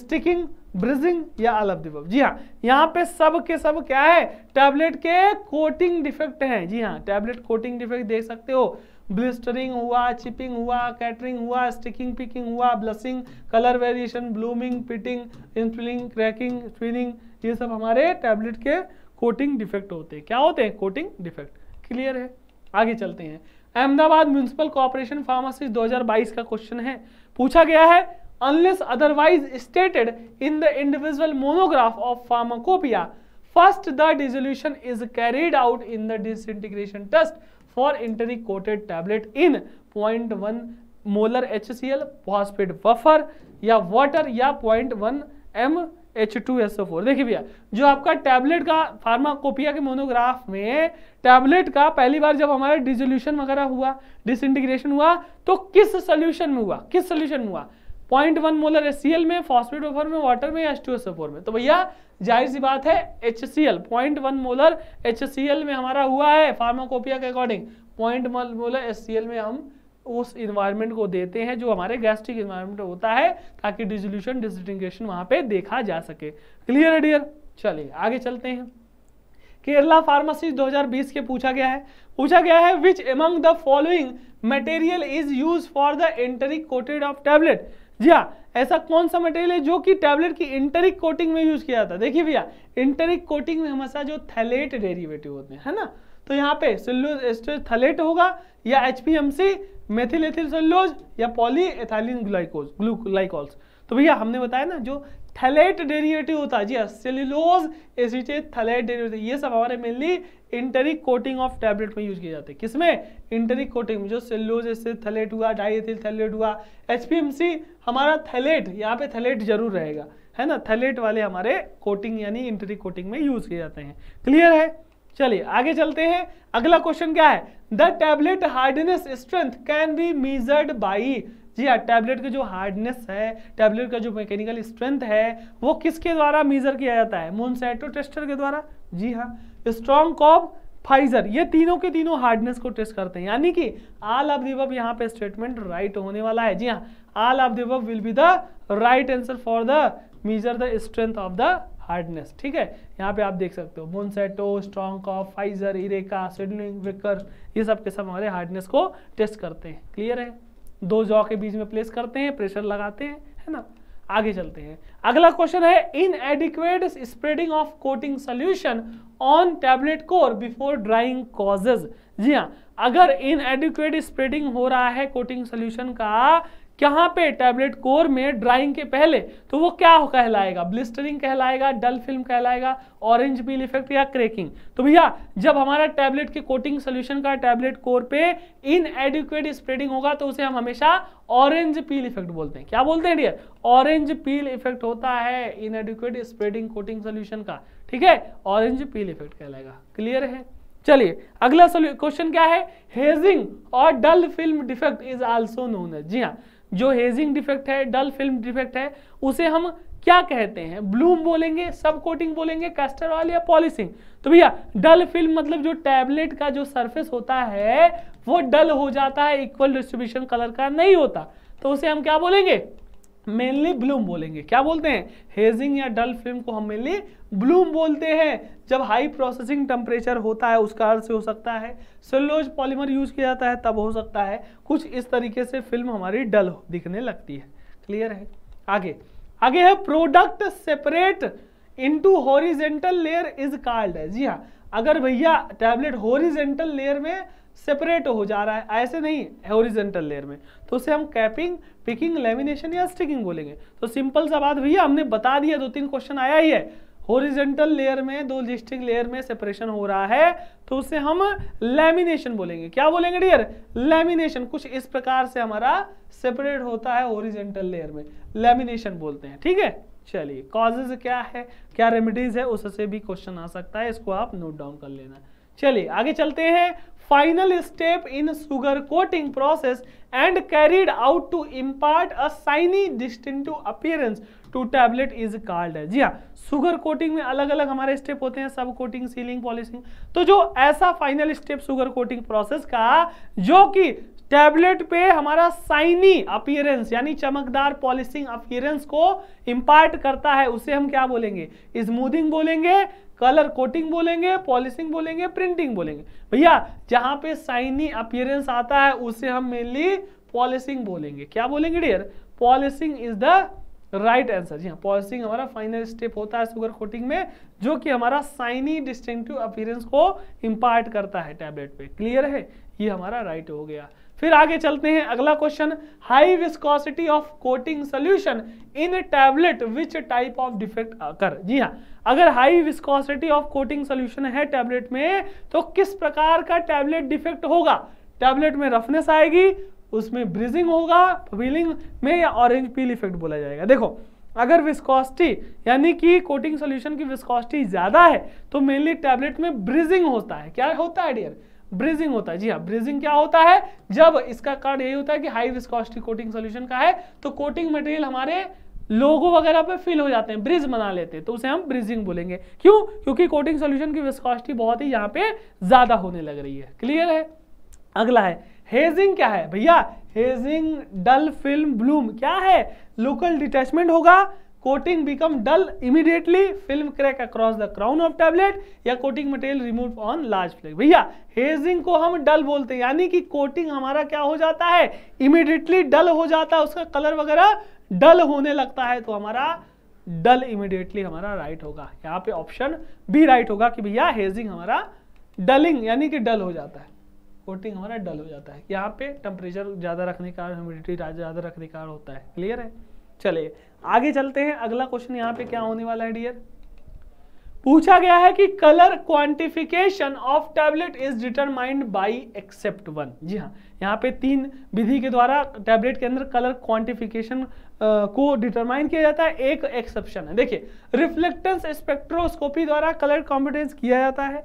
S1: स्टिकिंग ब्रिजिंग या अलब दिवप जी हाँ यहाँ पे सब के सब क्या है टैबलेट के कोटिंग डिफेक्ट है जी हाँ टैबलेट कोटिंग डिफेक्ट देख सकते हो ब्लिस्टरिंग हुआ चिपिंग हुआ कैटरिंग हुआ स्टिकिंग पिकिंग हुआ blushing colour variation blooming pitting infilling cracking स्विनिंग ये सब हमारे टैबलेट के कोटिंग डिफेक्ट होते हैं क्या होते हैं कोटिंग डिफेक्ट क्लियर है आगे चलते हैं अहमदाबाद म्यूनसिपल कॉरपोरेशन फार्मासिस्ट 2022 का क्वेश्चन है पूछा गया है unless otherwise stated in the individual monograph of pharmacopoeia first the dissolution is carried out in the disintegration test for enteric coated tablet in point one molar H C L phosphate buffer या water या point one M H two S O four देखिए भैया जो आपका tablet का pharmacopoeia के monograph में tablet का पहली बार जब हमारा डिजोल्यूशन वगैरह हुआ डिसइंटीग्रेशन हुआ तो किस सोल्यूशन में हुआ किस सोल्यूशन में हुआ point one molar S C L में फॉस्फेट बफर में वाटर में H two S O four में तो भैया जाहिर सी बात है H C L point one molar H C L में हमारा हुआ है फार्माकोपिया के according point one molar H C L में हम उस इन्वायरमेंट को देते हैं जो हमारे गैस्ट्रिक इन्वायरमेंट होता है ताकि डिजोल्यूशन डिस्टिंगेशन वहाँ पे देखा जा सके क्लियर है डियर चलिए आगे चलते हैं केरला फार्मासी 2020 के पूछा गया है पूछा गया है which among the following material is use for the enteric coated of tablet जी हाँ ऐसा कौन सा मटेरियल है जो कि टैबलेट की इंटरिक कोटिंग में यूज किया जाता है देखिए भैया इंटरिक कोटिंग में हमेशा जो थैलेट डेरिवेटिव होते हैं है ना तो यहाँ पे सेल्यूज थैलेट होगा या H P M C methyl ethyl cellulose या पॉली पॉलीएथाइलिन ग्लाइकोज ग्लूकोलाइकॉल्स तो भैया हमने बताया ना जो थैलेट डेरिवेटिव होता है जी सेल्यूलोज एसिटेट थैलेट डेरिवेटिव ये सब हमारे mainly enteric coating of tablet में यूज किए जाते हैं किसमें इंटरिक कोटिंग जो सेल्लोज से थैलेट हुआ डाइएथिल थैलेट हुआ एचपीएमसी हमारा थैलेट यहाँ पे थैलेट जरूर रहेगा है ना थैलेट वाले हमारे कोटिंग यानी इंटरिक कोटिंग में यूज किए जाते हैं क्लियर है चलिए आगे चलते हैं अगला क्वेश्चन क्या है the tablet hardness strength can be measured by जी हाँ टैबलेट का जो हार्डनेस है टैबलेट का जो मैकेनिकल स्ट्रेंथ है वो किसके द्वारा मीजर किया जाता है मोनसेटो टेस्टर के द्वारा जी हाँ स्ट्रॉन्ग कॉप फाइजर ये तीनों के तीनों हार्डनेस को टेस्ट करते हैं यानी कि आल ऑफ दिवब यहाँ पे स्टेटमेंट राइट होने वाला है जी हाँ all of the above will be the right answer for the measure the strength of the hardness ठीक है यहाँ पे आप देख सकते हो Monsanto Strong Cobb Pfizer Erweka सिडलिंग विकर ये सब के सब हमारे हार्डनेस को टेस्ट करते हैं क्लियर है दो जॉ के बीच में प्लेस करते हैं प्रेशर लगाते हैं है ना आगे चलते हैं अगला क्वेश्चन है inadequate spreading of coating solution on tablet core before drying causes जी हाँ अगर इन एडिक्वेट स्प्रेडिंग हो रहा है कोटिंग सोल्यूशन का कहाँ पे टैबलेट कोर में ड्राइंग के पहले तो वो क्या कहलाएगा ब्लिस्टरिंग कहलाएगा डल फिल्म कहलाएगा ऑरेंज बिल इफेक्ट या क्रेकिंग तो भैया जब हमारा टैबलेट के कोटिंग सॉल्यूशन का टैबलेट कोर पे इन एडिक्वेट स्प्रेडिंग होगा तो उसे हम हमेशा ऑरेंज पील इफेक्ट बोलते हैं क्या बोलते हैं डियर ऑरेंज पील इफेक्ट होता है inadequate spreading coating solution का ठीक है ऑरेंज पील इफेक्ट कहलाएगा क्लियर है चलिए अगला क्वेश्चन क्या है हेजिंग और dull film defect is also known है जी हाँ जो हेजिंग डिफेक्ट है डल फिल्म डिफेक्ट है उसे हम क्या कहते हैं ब्लूम बोलेंगे सब कोटिंग बोलेंगे कैस्टर ऑयल या पॉलिसिंग तो भैया डल फिल्म मतलब जो टैबलेट का जो सरफेस होता है वो डल हो जाता है इक्वल डिस्ट्रीब्यूशन कलर का नहीं होता तो उसे हम क्या बोलेंगे मेनली ब्लूम बोलेंगे क्या बोलते हैं हेजिंग या डल फिल्म को हम मेनली ब्लूम बोलते हैं जब हाई प्रोसेसिंग टेम्परेचर होता है उसका अर्थ हो सकता है सेलोज पॉलीमर यूज किया जाता है तब हो सकता है कुछ इस तरीके से फिल्म हमारी डल दिखने लगती है क्लियर है आगे आगे है product separate into horizontal layer is called है जी हाँ अगर भैया टैबलेट हॉरिजेंटल लेयर में सेपरेट हो जा रहा है ऐसे नहीं हॉरिजेंटल लेयर में तो उसे हम कैपिंग पिकिंग लेमिनेशन या स्टिकिंग बोलेंगे तो सिंपल सा बात भैया हमने बता दिया दो तीन क्वेश्चन आया ही है होरिजेंटल लेयर में दो लिस्टिंग लेयर में सेपरेशन हो रहा है तो उसे हम लेमिनेशन बोलेंगे क्या बोलेंगे डियर लेमिनेशन कुछ इस प्रकार से हमारा सेपरेट होता है होरिजेंटल लेयर में लेमिनेशन बोलते हैं ठीक है चलिए कॉजेज क्या है क्या रेमेडीज है उससे भी क्वेश्चन आ सकता है इसको आप नोट डाउन कर लेना चलिए आगे चलते हैं final step in sugar coating process and carried out to impart a shiny distinctive appearance to tablet is called जी हाँ सुगर कोटिंग में अलग अलग हमारे स्टेप होते हैं सब कोटिंग सीलिंग पॉलिशिंग तो जो ऐसा final step sugar coating process का जो कि टैबलेट पे हमारा साइनी अपियरेंस यानी चमकदार पॉलिशिंग अपियरेंस को इम्पार्ट करता है उसे हम क्या बोलेंगे स्मूदिंग बोलेंगे कलर कोटिंग बोलेंगे पॉलिशिंग बोलेंगे प्रिंटिंग बोलेंगे भैया जहां पे साइनी अपियरेंस आता है उसे हम मेनली पॉलिशिंग बोलेंगे क्या बोलेंगे dear polishing is the right answer जी हाँ पॉलिशिंग हमारा फाइनल स्टेप होता है शुगर कोटिंग में जो कि हमारा साइनी डिस्टिंक्टिव अपीयरेंस को इम्पार्ट करता है टैबलेट पे क्लियर है ये हमारा राइट हो गया फिर आगे चलते हैं अगला question high viscosity of coating solution in tablet which type of defect occur जी हाँ अगर high viscosity of coating solution है टैबलेट में तो किस प्रकार का टैबलेट डिफेक्ट होगा टैबलेट में रफनेस आएगी उसमें ब्रिजिंग होगा व्हीलिंग में या ऑरेंज पील इफेक्ट बोला जाएगा देखो अगर विस्कॉसिटी यानी कि कोटिंग सॉल्यूशन की विस्कॉसिटी ज़्यादा है तो मेनली टैबलेट में ब्रिजिंग होता है क्या होता है डियर ब्रिजिंग होता है जी हाँ ब्रिजिंग क्या होता है जब इसका कारण यही होता है कि हाई विस्कॉसिटी कोटिंग सोल्यूशन का है तो कोटिंग मटेरियल हमारे लोगो वगैरह पे फिल हो जाते हैं ब्रिज बना लेते हैं तो उसे हम ब्रिजिंग बोलेंगे क्यों क्योंकि कोटिंग सॉल्यूशन की विस्कॉसिटी बहुत ही यहाँ पे ज़्यादा होने लग रही है क्लियर है अगला है हेजिंग क्या है भैया हेजिंग डल फिल्म ब्लूम क्या है लोकल डिटेचमेंट होगा coating become dull immediately film crack across the crown of tablet या coating material remove on large flake भैया हेजिंग को हम डल बोलते हैं यानी कि कोटिंग हमारा क्या हो जाता है इमीडिएटली डल हो जाता है उसका कलर वगैरह डल होने लगता है तो हमारा डल इमीडिएटली हमारा राइट right होगा यहाँ पे ऑप्शन बी राइट होगा कि भैया हेजिंग हमारा डलिंग यानी कि डल हो जाता है कोटिंग हमारा डल हो जाता है यहाँ पे टेम्परेचर ज़्यादा रखने का ह्यूमिडिटी ज़्यादा रखने का होता है क्लियर है चलिए आगे चलते हैं अगला क्वेश्चन यहाँ पे क्या होने वाला है डियर पूछा गया है कि colour quantification of tablet is determined by except one जी हाँ यहाँ पे तीन विधि के द्वारा टैबलेट के अंदर कलर क्वांटिफिकेशन को डिटरमाइन किया जाता है एक एक्सेप्शन है देखिए रिफ्लेक्टेंस स्पेक्ट्रोस्कोपी द्वारा कलर कॉम्पिटेंस किया जाता है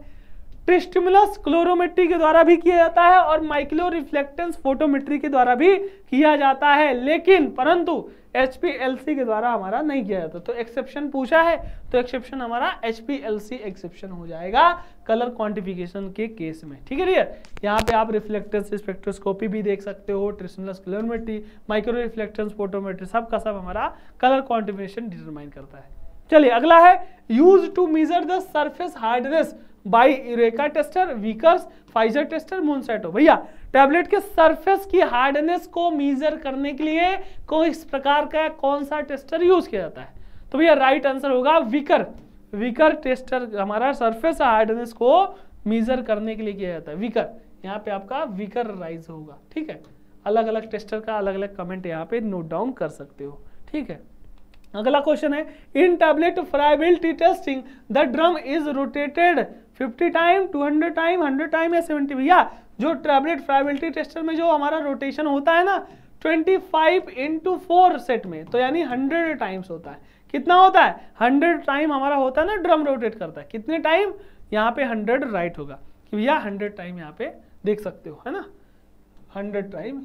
S1: ट्रिस्टिमुलस क्लोरोमेट्री के द्वारा भी किया जाता है और माइक्रो रिफ्लेक्टेंस फोटोमेट्री के द्वारा भी किया जाता है लेकिन परंतु एच के द्वारा हमारा नहीं किया जाता तो एक्सेप्शन पूछा है तो एक्सेप्शन हमारा एच एक्सेप्शन हो जाएगा कलर क्वांटिफिकेशन के केस में ठीक है क्लियर यहाँ पे आप रिफ्लेक्टेंस स्पेक्ट्रोस्कोपी भी देख सकते हो tristimulus colorimetry micro reflectance photometry सब का सब हमारा कलर क्वांटिफिकेशन डिटरमाइन करता है चलिए अगला है use to measure the surface hardness by Erweka tester Vickers Pfizer tester Monsanto भैया टैबलेट के सरफेस की हार्डनेस को मीजर करने के लिए को इस प्रकार का कौन सा टेस्टर यूज किया जाता है तो भैया राइट आंसर होगा वीकर वीकर टेस्टर हमारा सरफेस हार्डनेस को मीजर करने के लिए किया जाता है वीकर यहाँ पे आपका वीकर राइज होगा ठीक है अलग अलग टेस्टर का अलग अलग कमेंट यहाँ पे नोट डाउन कर सकते हो ठीक है अगला क्वेश्चन है in tablet friability testing the drum is rotated 50 time 200 time 100 time या 70 भैया जो टैबलेट फ्राइबिलिटी टेस्टर में जो हमारा रोटेशन होता है ना 25 फाइव इंटू फोर सेट में तो यानी 100 टाइम्स होता है कितना होता है 100 टाइम हमारा होता है ना ड्रम रोटेट करता है कितने टाइम यहाँ पे 100 राइट होगा कि भैया 100 टाइम यहाँ पे देख सकते हो है ना 100 टाइम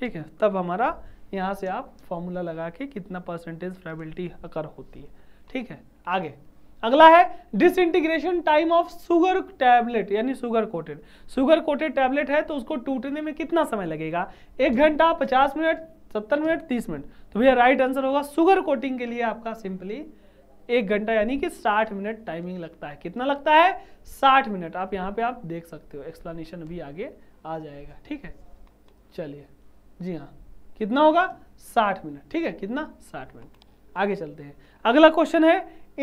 S1: ठीक है तब हमारा यहाँ से आप फॉर्मूला लगा के कितना परसेंटेज फ्रेबिलिटी अकर होती है ठीक है आगे अगला है disintegration time of sugar tablet यानी sugar coated sugar coated tablet है तो उसको टूटने में कितना समय लगेगा एक घंटा पचास मिनट सत्तर मिनट तीस मिनट तो भैया राइट आंसर होगा सुगर कोटिंग के लिए आपका सिंपली एक घंटा यानी कि साठ मिनट टाइमिंग लगता है कितना लगता है साठ मिनट आप यहाँ पे आप देख सकते हो एक्सप्लेनेशन भी आगे आ जाएगा ठीक है चलिए जी हाँ कितना होगा साठ मिनट ठीक है कितना साठ मिनट आगे चलते हैं अगला क्वेश्चन है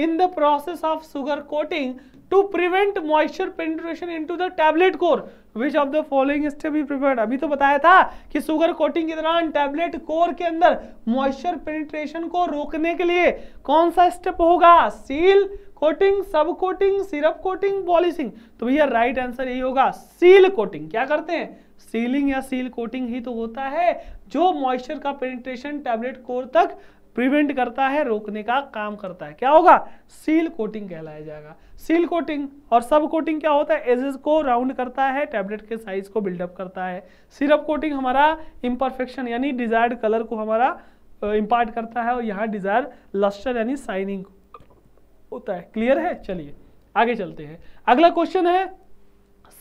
S1: in the process of sugar coating to prevent moisture penetration into the tablet core which of the following step is prepare अभी तो बताया था कि सुगर कोटिंग के दौरान टैबलेट कोर के अंदर मॉइस्चर पेंट्रेशन को रोकने के लिए कौन सा स्टेप होगा seal coating sub coating syrup coating polishing तो भैया राइट आंसर यही होगा सील कोटिंग क्या करते हैं सीलिंग या सील कोटिंग ही तो होता है जो मॉइस्चर का पेनिट्रेशन टैबलेट कोर तक प्रिवेंट करता है रोकने का काम करता है क्या होगा सील कोटिंग कहलाया जाएगा सील कोटिंग और सब कोटिंग क्या होता है एजेस को राउंड करता है टैबलेट के साइज को बिल्डअप करता है सिरप कोटिंग हमारा इम्परफेक्शन यानी डिजायर्ड कलर को हमारा इम्पार्ट करता है और यहाँ डिजायर लस्टर यानी साइनिंग होता है क्लियर है चलिए आगे चलते हैं अगला क्वेश्चन है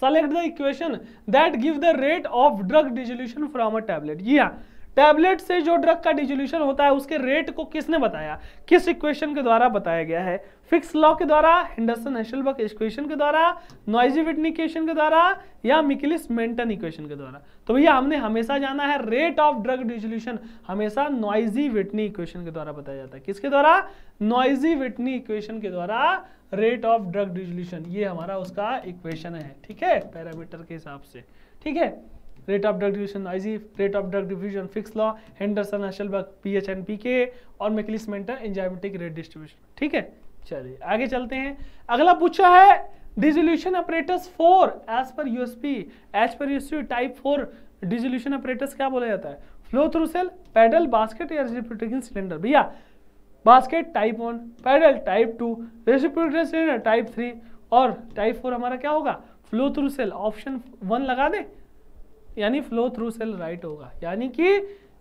S1: select the equation that give the rate of drug dissolution from a tablet yeah tablet से जो ड्रग का डिजोल्यूशन होता है उसके रेट को किसने बताया किस इक्वेशन के द्वारा बताया गया है फिक्स लॉ के द्वारा हिंडरसन हेशलबर्ग इक्वेशन के द्वारा नॉइजी इक्वेशन के द्वारा या मिकिलिस मेंटन इक्वेशन के द्वारा तो भैया हमने हमेशा जाना है रेट ऑफ ड्रग डिजोल्यूशन हमेशा नॉइजी विटनी इक्वेशन के द्वारा बताया जाता है किसके द्वारा नॉइजी विटनी इक्वेशन के द्वारा रेट ऑफ ड्रग डिजोल्यूशन ये हमारा उसका इक्वेशन है ठीक है पैरामीटर के हिसाब से ठीक है rate of rate of drug dilution IG, rate of drug diffusion fixed law, P H pH P के और Michaelis Menten enzymatic rate distribution ठीक है चलिए आगे चलते हैं अगला पूछा है dissolution operators four as per USP as per USP type four dissolution operators क्या बोला जाता है flow through cell paddle basket या रेसिप्रोटेशन सिलेंडर भैया basket type one paddle type two reciprocating cylinder type three और टाइप फोर हमारा क्या होगा flow through cell option one लगा दें यानी फ्लो थ्रू सेल राइट होगा यानी कि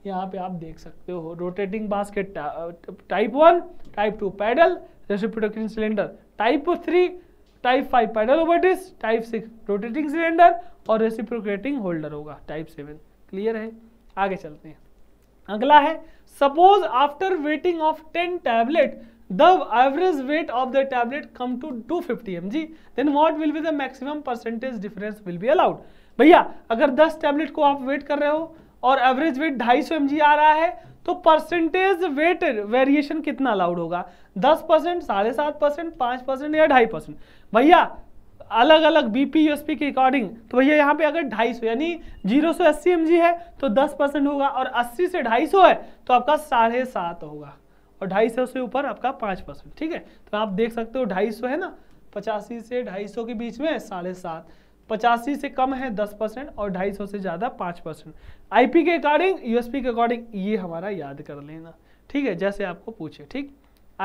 S1: यहाँ पे आप देख सकते हो rotating basket type one type two paddle reciprocating cylinder type three type five paddle ओबेटिस टाइप सिक्स रोटेटिंग सिलेंडर और रेसिप्रोकेटिंग होल्डर होगा टाइप सेवन क्लियर है आगे चलते हैं अगला है suppose after weighting of ten tablet the average weight of the tablet come to two fifty M G then what will be the maximum percentage difference will be allowed भैया अगर दस tablet को आप वेट कर रहे हो और average weight ढाई सौ आ रहा है तो परसेंटेज वेट वेरिएशन कितना अलाउड होगा दस परसेंट साढ़े सात परसेंट पाँच परसेंट या ढाई परसेंट भैया अलग अलग बीपी यूएसपी के अकॉर्डिंग तो भैया यहाँ पे अगर 250 यानी जीरो सौ अस्सी एम है तो 10 परसेंट होगा और 80 से 250 है तो आपका साढ़े सात होगा और 250 से ऊपर आपका 5 ठीक है तो आप देख सकते हो ढाई है ना पचासी से ढाई के बीच में साढ़े पचासी से कम है दस परसेंट और ढाई सौ से ज़्यादा पांच परसेंट आईपी के अकॉर्डिंग यूएसपी के अकॉर्डिंग ये हमारा याद कर लेना ठीक है जैसे आपको पूछे ठीक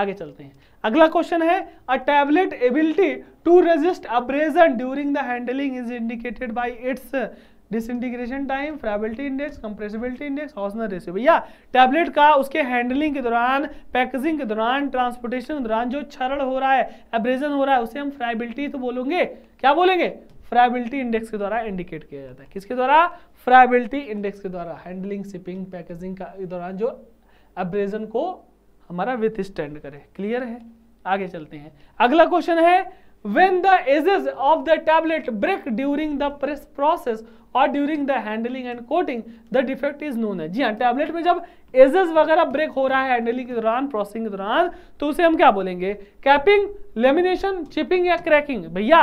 S1: आगे चलते हैं अगला क्वेश्चन है a tablet ability to resist abrasion during the handling is indicated by its disintegration time friability index compressibility index Hausner ratio भैया टैबलेट का उसके हैंडलिंग के दौरान पैकेजिंग के दौरान ट्रांसपोर्टेशन के दौरान जो क्षरण हो रहा है एब्रेजन हो रहा है उसे हम फ्राइबिलिटी तो बोलेंगे क्या बोलेंगे फ्राइबिलिटी इंडेक्स के द्वारा इंडिकेट किया जाता है किसके द्वारा फ्राइबिलिटी इंडेक्स के द्वारा हैंडलिंग शिपिंग पैकेजिंग का दौरान जो एब्रेजन को हमारा विथ स्टैंड करे क्लियर है आगे चलते हैं अगला क्वेश्चन है when the edges of the tablet break during the press process or during the handling and coating the defect is known है जी हाँ टैबलेट में जब एजेस वगैरह ब्रेक हो रहा है हैंडलिंग के दौरान प्रोसेसिंग के दौरान तो उसे हम क्या बोलेंगे कैपिंग लेमिनेशन चिपिंग या क्रैकिंग भैया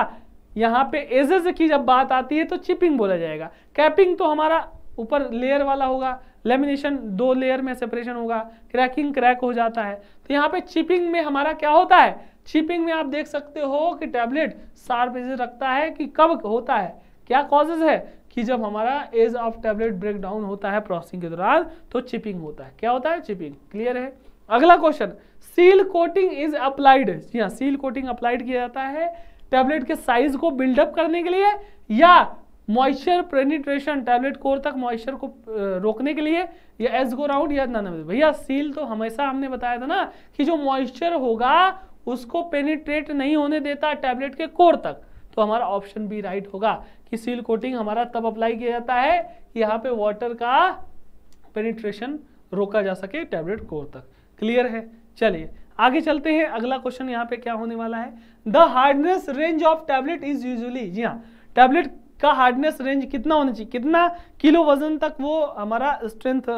S1: यहाँ पे एजेज की जब बात आती है तो चिपिंग बोला जाएगा कैपिंग तो हमारा ऊपर लेयर वाला होगा लेमिनेशन दो लेयर में सेपरेशन होगा क्रैकिंग क्रैक हो जाता है तो यहाँ पे चिपिंग में हमारा क्या होता है चिपिंग में आप देख सकते हो कि टैबलेट शार्प एजेज रखता है कि कब होता है क्या कॉजेज है कि जब हमारा edge of tablet break down होता है प्रोसेसिंग के दौरान तो चिपिंग होता है क्या होता है चिपिंग क्लियर है अगला question seal coating is applied जी हाँ सील कोटिंग अप्लाइड किया जाता है टैबलेट के साइज को बिल्डअप करने के लिए या मॉइस्चर प्रेनिट्रेशन टैबलेट कोर तक मॉइस्चर को रोकने के लिए या एस गो राउंड या ना भैया सील तो हमेशा हमने बताया था ना कि जो मॉइस्चर होगा उसको पेनिट्रेट नहीं होने देता टैबलेट के कोर तक तो हमारा ऑप्शन बी राइट होगा कि सील कोटिंग हमारा तब अप्लाई किया जाता है कि यहाँ पे वाटर का पेनिट्रेशन रोका जा सके टैबलेट कोर तक क्लियर है चलिए आगे चलते हैं अगला क्वेश्चन यहाँ पे क्या होने वाला है the hardness range of tablet is usually जी हाँ टैबलेट का हार्डनेस रेंज कितना होना चाहिए कितना किलो वजन तक वो हमारा स्ट्रेंथ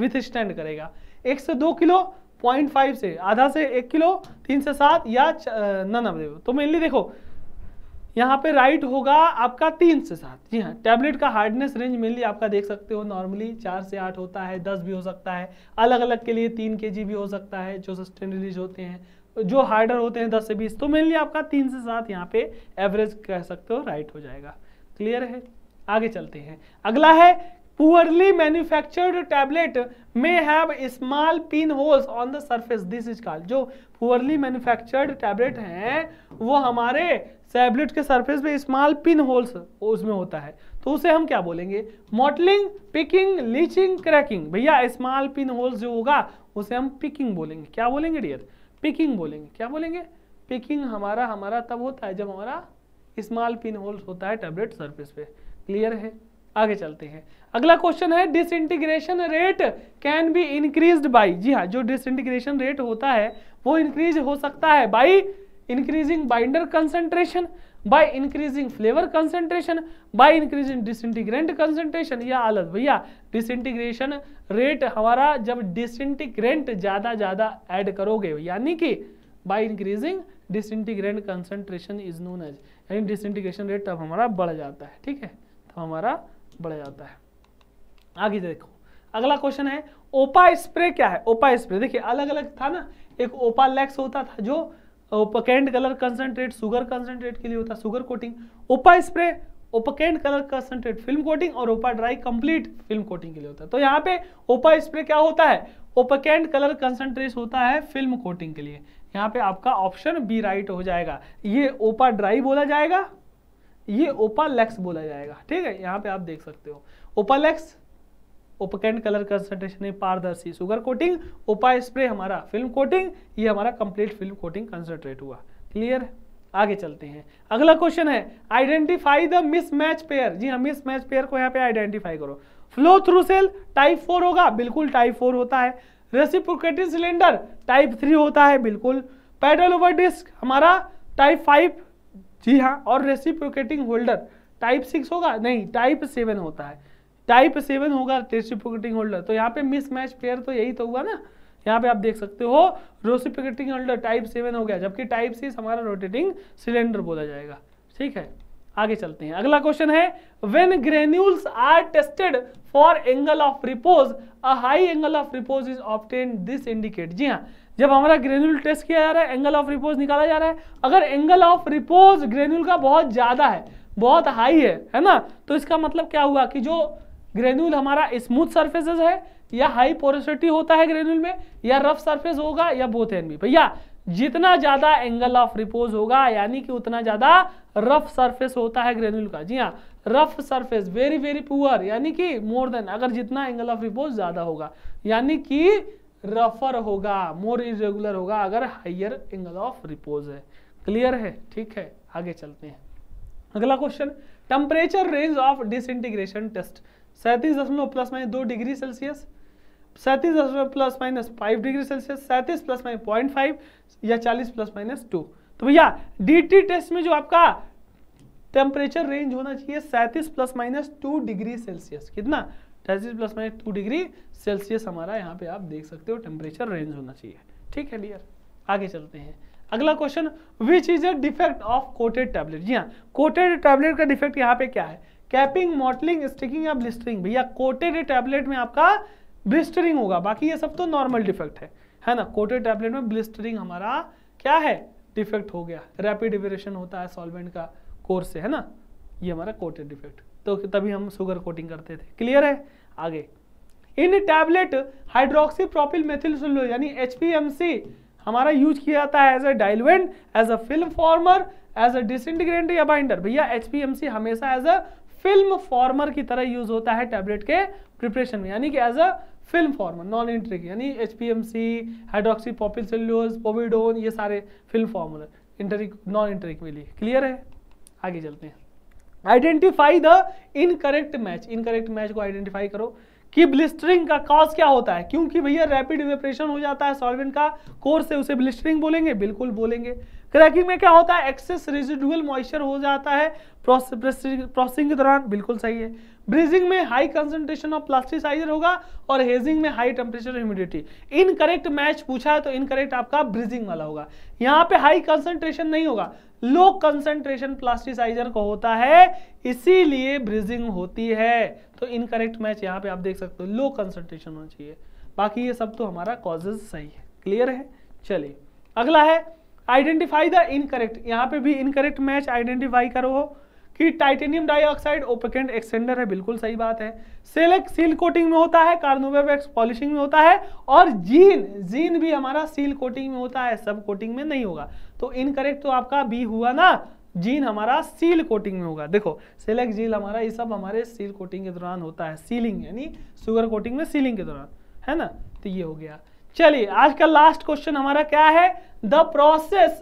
S1: विथ स्टैंड करेगा एक से दो किलो पॉइंट फाइव से आधा से एक किलो तीन से सात या नब्बे तो मेनली देखो यहाँ पे राइट होगा आपका तीन से सात जी हाँ टैबलेट का हार्डनेस रेंज मेनली आपका देख सकते हो नॉर्मली चार से आठ होता है दस भी हो सकता है अलग अलग के लिए तीन के भी हो सकता है जो सस्टेन रिलीज होते हैं जो हार्डर होते हैं दस से बीस तो मेनली आपका तीन से सात यहाँ पे एवरेज कह सकते हो राइट हो जाएगा क्लियर है आगे चलते हैं अगला है poorly manufactured tablet may have small pin holes on the surface this is called जो पुअरली मैन्युफैक्चर्ड टैबलेट हैं वो हमारे टैबलेट के surface पे पिन होल्स उसमें होता है तो उसे हम क्या बोलेंगे मॉटलिंग पिकिंग लीचिंग क्रैकिंग भैया स्मॉल पिन होल्स जो होगा उसे हम पिकिंग बोलेंगे क्या बोलेंगे डियर पिकिंग बोलेंगे क्या बोलेंगे पिकिंग हमारा हमारा तब होता है जब हमारा स्मॉल पिन होल्स होता है टैबलेट सर्फेस पे क्लियर है आगे चलते हैं अगला क्वेश्चन है disintegration rate can be increase by जी हाँ जो डिसइंटीग्रेशन रेट होता है वो इंक्रीज हो सकता है by increasing binder concentration by increasing flavour concentration by increasing disintegrant concentration या अलग भैया डिसइंटीग्रेशन रेट हमारा जब डिसइंटीग्रेंट ज़्यादा ज़्यादा ऐड करोगे यानी कि by increasing disintegrant concentration is known as यानी डिसइंटीग्रेशन रेट तब हमारा बढ़ जाता है ठीक है तब हमारा बढ़ जाता है आगे देखो अगला क्वेश्चन है ओपा स्प्रे क्या है ओपा स्प्रे देखिए अलग अलग था ना एक ओपा लैक्स होता था जो opaquant colour concentrate sugar concentrate के लिए होता sugar coating Opaspray opaquant colour concentrate film coating और Opadry complete film coating के लिए होता है तो यहाँ पे ओपा स्प्रे क्या होता है ओपकेंड कलर कंसनट्रेट होता है फिल्म कोटिंग के लिए यहाँ पे आपका ऑप्शन बी राइट हो जाएगा ये ओपा ड्राई बोला जाएगा ये ओपा लेक्स बोला जाएगा ठीक है यहाँ पे आप देख सकते हो ओपा लेक्स उपकरण कलर कंसंट्रेशन है पारदर्शी सुगर कोटिंग उपा स्प्रे हमारा फिल्म कोटिंग ये हमारा कंप्लीट फिल्म कोटिंग कंसनट्रेट हुआ क्लियर आगे चलते हैं अगला क्वेश्चन है identify the mismatch pair जी हाँ मिस मैच पेयर को यहाँ पे आइडेंटिफाई करो flow through cell type four होगा बिल्कुल टाइप फोर होता है रेसिप्रोकेटिंग सिलेंडर टाइप थ्री होता है बिल्कुल पैडल ओवर डिस्क हमारा टाइप फाइव जी हाँ और रेसिप्रोकेटिंग होल्डर टाइप सिक्स होगा नहीं टाइप सेवन होता है टाइप सेवन होगा रेसिप्रोकेटिंग होल्डर तो यहाँ पे मिसमैच पेयर तो यही तो हुआ ना यहाँ पे आप देख सकते हो रेसिप्रोकेटिंग होल्डर टाइप सेवन हो गया जबकि टाइप सिक्स हमारा रोटेटिंग सिलेंडर बोला जाएगा ठीक है आगे चलते हैं अगला क्वेश्चन है when granules are tested for angle of repose a high angle of repose is obtain this indicate जी हाँ जब हमारा ग्रेन्यूल टेस्ट किया जा रहा है एंगल ऑफ रिपोज निकाला जा रहा है अगर एंगल ऑफ रिपोज ग्रेन्यूल का बहुत ज्यादा है बहुत हाई है है ना तो इसका मतलब क्या हुआ कि जो ग्रेन्यूल हमारा स्मूथ सर्फेसेस है या हाई पोरोसिटी होता है ग्रेन्यूल में या रफ सर्फेस होगा या बोथ एनबी भैया जितना ज्यादा एंगल ऑफ रिपोज होगा यानी कि उतना ज्यादा रफ सरफेस होता है ग्रेन्यूल का जी हाँ rough surface very very poor यानी कि मोर देन अगर जितना एंगल ऑफ रिपोज ज्यादा होगा यानी कि रफर होगा मोर इरेगुलर होगा अगर हाइयर एंगल ऑफ रिपोज है क्लियर है ठीक है आगे चलते हैं अगला question temperature range of disintegration test सैंतीस दशमलव प्लस माइनस दो डिग्री सेल्सियस सैंतीस दशमलव plus minus five degree Celsius सैंतीस प्लस माइनस पॉइंट फाइव या चालीस प्लस माइनस टू तो भैया डी टेस्ट में जो आपका टेम्परेचर रेंज होना चाहिए सैंतीस plus minus two degree Celsius कितना सैंतीस plus minus two degree Celsius हमारा यहाँ पे आप देख सकते हो टेम्परेचर रेंज होना चाहिए ठीक है डियर आगे चलते हैं अगला question which is a defect of coated tablet जी हाँ कोटेड टैबलेट का डिफेक्ट यहाँ पे क्या है कैपिंग मॉटलिंग स्टिकिंग या ब्लिस्टरिंग भैया कोटेड टैबलेट में आपका ब्लिस्टरिंग होगा बाकी ये सब तो नॉर्मल डिफेक्ट है है ना कोटेड टैबलेट में ब्लिस्टरिंग हमारा क्या है डिफेक्ट हो गया रैपिड इवेरेशन होता है सॉल्वेंट का कोर्स से है ना ये हमारा कोटेड डिफेक्ट तो तभी हम शुगर कोटिंग करते थे क्लियर है आगे in tablet hydroxy propyl methyl यानी एच हमारा यूज किया जाता है as a diluent as a film former as a disintegrant या बाइंडर भैया एच हमेशा एज अ फिल्म फॉर्मर की तरह यूज होता है टैबलेट के प्रिपरेशन में यानी कि as a film former non enteric यानी H P M C hydroxy propyl cellulose povidone ये सारे film former enteric non enteric मिली क्लियर है आगे चलते हैं identify the incorrect match incorrect match को आइडेंटिफाई करो कि ब्लिस्टरिंग का कॉज क्या होता है क्योंकि भैया रैपिड इवेपरेशन हो जाता है सॉल्वेंट का कोर्स से उसे ब्लिस्टरिंग बोलेंगे बिल्कुल बोलेंगे क्रैकिंग में क्या होता है एक्सेस रेजिडुअल मॉइस्चर हो जाता है प्रोसेसिंग के दौरान बिल्कुल सही है ब्रीजिंग में हाई कंसंट्रेशन ऑफ प्लास्टिसाइजर होगा और हेजिंग में high temperature humidity incorrect match पूछा है तो इन करेक्ट आपका ब्रीजिंग वाला होगा यहाँ पे हाई कंसंट्रेशन नहीं होगा लो कंसंट्रेशन प्लास्टिसाइजर को होता है इसीलिए ब्रीजिंग होती है तो इन करेक्ट मैच यहाँ पे आप देख सकते हो लो कंसंट्रेशन होना चाहिए बाकी ये सब तो हमारा कॉजेज सही है क्लियर है चलिए अगला है आइडेंटिफाई द इनकरेक्ट यहाँ पे भी इनकरेक्ट मैच आइडेंटिफाई करो कि टाइटेनियम डाइऑक्साइड ओपेकेंट एक्सटेंडर है बिल्कुल सही बात है सेलेक्ट सील कोटिंग में होता है कार्नोवेवेक्स पॉलिशिंग में होता है और जीन जीन भी हमारा सील कोटिंग में होता है सब कोटिंग में नहीं होगा तो इनकरेक्ट तो आपका बी हुआ ना जीन हमारा सील कोटिंग में होगा देखो सेलेक्ट जील हमारा ये सब हमारे सील कोटिंग के दौरान होता है सीलिंग यानी सुगर कोटिंग में सीलिंग के दौरान है ना तो ये हो गया चलिए आज का लास्ट क्वेश्चन हमारा क्या है the process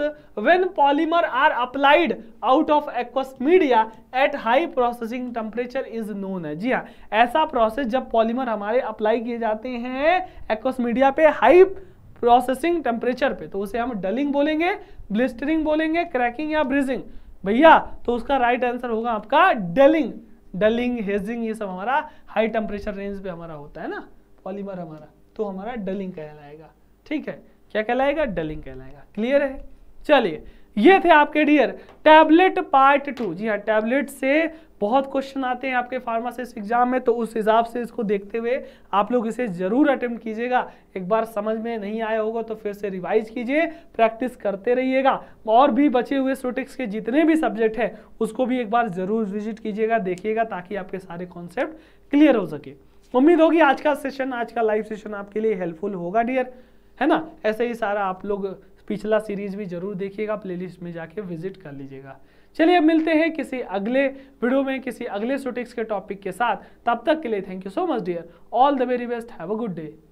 S1: when polymer are applied out of aqueous media at high processing temperature is known है जी हाँ ऐसा प्रोसेस जब पॉलीमर हमारे अप्लाई किए जाते हैं एक्वस मीडिया पे हाई प्रोसेसिंग टेम्परेचर पे तो उसे हम डलिंग बोलेंगे ब्लिस्टरिंग बोलेंगे क्रैकिंग या ब्रिजिंग भैया तो उसका राइट right आंसर होगा आपका डलिंग डलिंग हेजिंग ये सब हमारा हाई टेम्परेचर रेंज पे हमारा होता है ना पॉलीमर हमारा तो हमारा डलिंग कहलाएगा ठीक है क्या कहलाएगा डलिंग कहलाएगा क्लियर है चलिए ये थे आपके डियर टैबलेट पार्ट टू जी हाँ टैबलेट से बहुत क्वेश्चन आते हैं आपके फार्मासिस्ट एग्जाम में तो उस हिसाब से इसको देखते हुए आप लोग इसे जरूर अटेम्प्ट कीजिएगा एक बार समझ में नहीं आया होगा तो फिर से रिवाइज कीजिए प्रैक्टिस करते रहिएगा और भी बचे हुए सोटिक्स के जितने भी सब्जेक्ट हैं उसको भी एक बार ज़रूर विजिट कीजिएगा देखिएगा ताकि आपके सारे कॉन्सेप्ट क्लियर हो सके उम्मीद होगी आज का सेशन आज का लाइव सेशन आपके लिए हेल्पफुल होगा डियर है ना ऐसे ही सारा आप लोग पिछला सीरीज भी जरूर देखिएगा प्लेलिस्ट में जाके विजिट कर लीजिएगा चलिए अब मिलते हैं किसी अगले वीडियो में किसी अगले सोटिक्स के टॉपिक के साथ तब तक के लिए thank you so much dear all the very best have a good day